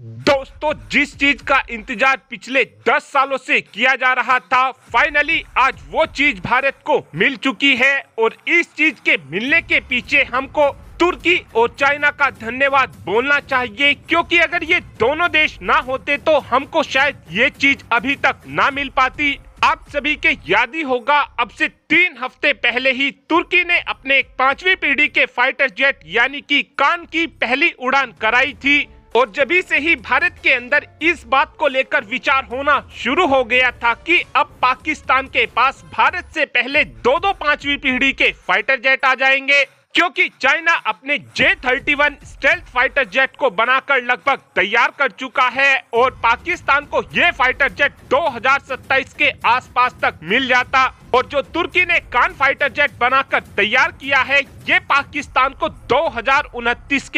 दोस्तों जिस चीज का इंतजार पिछले 10 सालों से किया जा रहा था फाइनली आज वो चीज भारत को मिल चुकी है और इस चीज के मिलने के पीछे हमको तुर्की और चाइना का धन्यवाद बोलना चाहिए क्योंकि अगर ये दोनों देश ना होते तो हमको शायद ये चीज अभी तक ना मिल पाती आप सभी के याद ही होगा अब से तीन हफ्ते पहले ही तुर्की ने अपने पांचवी पीढ़ी के फाइटर जेट यानी कि कान की पहली उड़ान कराई थी और जब से ही भारत के अंदर इस बात को लेकर विचार होना शुरू हो गया था कि अब पाकिस्तान के पास भारत से पहले दो दो पांचवी पीढ़ी के फाइटर जेट आ जाएंगे क्योंकि चाइना अपने J thirty one stealth fighter jet को बनाकर लगभग तैयार कर चुका है और पाकिस्तान को ये फाइटर जेट 2027 के आसपास तक मिल जाता और जो तुर्की ने कान फाइटर जेट बनाकर तैयार किया है ये पाकिस्तान को दो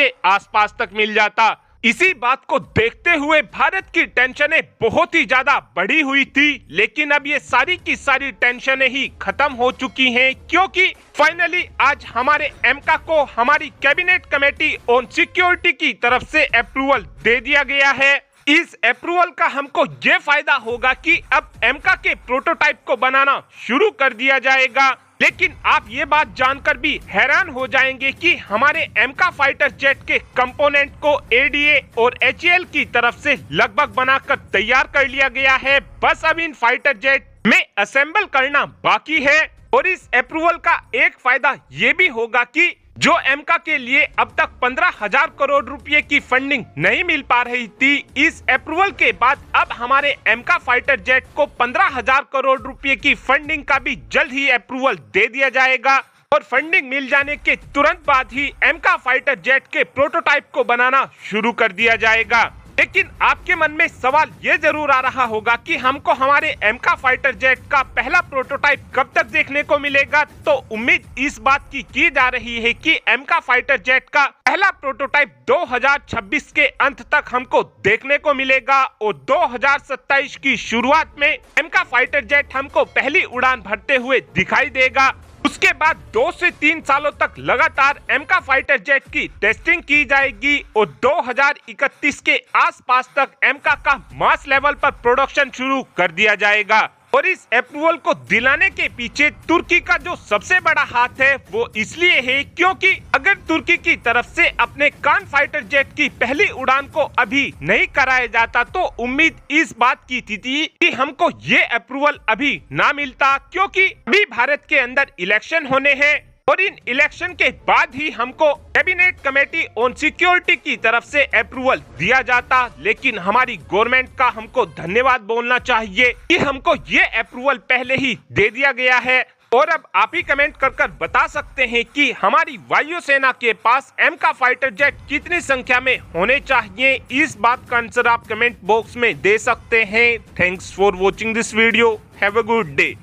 के आसपास तक मिल जाता इसी बात को देखते हुए भारत की टेंशनें बहुत ही ज्यादा बढ़ी हुई थी लेकिन अब ये सारी की सारी टेंशनें ही खत्म हो चुकी हैं क्योंकि फाइनली आज हमारे एमका को हमारी कैबिनेट कमेटी ऑन सिक्योरिटी की तरफ से अप्रूवल दे दिया गया है इस अप्रूवल का हमको ये फायदा होगा कि अब एमका के प्रोटोटाइप को बनाना शुरू कर दिया जाएगा लेकिन आप ये बात जानकर भी हैरान हो जाएंगे कि हमारे एमका फाइटर जेट के कंपोनेंट को एडीए और एच की तरफ से लगभग बनाकर तैयार कर लिया गया है बस अब इन फाइटर जेट में असेंबल करना बाकी है और इस अप्रूवल का एक फायदा ये भी होगा कि जो एमका के लिए अब तक पंद्रह हजार करोड़ रुपए की फंडिंग नहीं मिल पा रही थी इस अप्रूवल के बाद अब हमारे एमका फाइटर जेट को पंद्रह हजार करोड़ रुपए की फंडिंग का भी जल्द ही अप्रूवल दे दिया जाएगा और फंडिंग मिल जाने के तुरंत बाद ही एमका फाइटर जेट के प्रोटोटाइप को बनाना शुरू कर दिया जाएगा लेकिन आपके मन में सवाल ये जरूर आ रहा होगा कि हमको हमारे एम का फाइटर जेट का पहला प्रोटोटाइप कब तक देखने को मिलेगा तो उम्मीद इस बात की की जा रही है कि एम का फाइटर जेट का पहला प्रोटोटाइप 2026 के अंत तक हमको देखने को मिलेगा और 2027 की शुरुआत में एम का फाइटर जेट हमको पहली उड़ान भरते हुए दिखाई देगा उसके बाद दो से तीन सालों तक लगातार एमका फाइटर जेट की टेस्टिंग की जाएगी और 2031 के आसपास तक एमका का मास लेवल पर प्रोडक्शन शुरू कर दिया जाएगा और इस अप्रूवल को दिलाने के पीछे तुर्की का जो सबसे बड़ा हाथ है वो इसलिए है क्योंकि अगर तुर्की की तरफ से अपने कान फाइटर जेट की पहली उड़ान को अभी नहीं कराया जाता तो उम्मीद इस बात की थी, थी कि हमको ये अप्रूवल अभी ना मिलता क्योंकि अभी भारत के अंदर इलेक्शन होने हैं और इन इलेक्शन के बाद ही हमको कैबिनेट कमेटी ऑन सिक्योरिटी की तरफ से अप्रूवल दिया जाता लेकिन हमारी गवर्नमेंट का हमको धन्यवाद बोलना चाहिए कि हमको ये अप्रूवल पहले ही दे दिया गया है और अब आप ही कमेंट कर कर बता सकते हैं कि हमारी वायुसेना के पास एम का फाइटर जेट कितनी संख्या में होने चाहिए इस बात का आंसर आप कमेंट बॉक्स में दे सकते हैं thanks for watching this video have a good day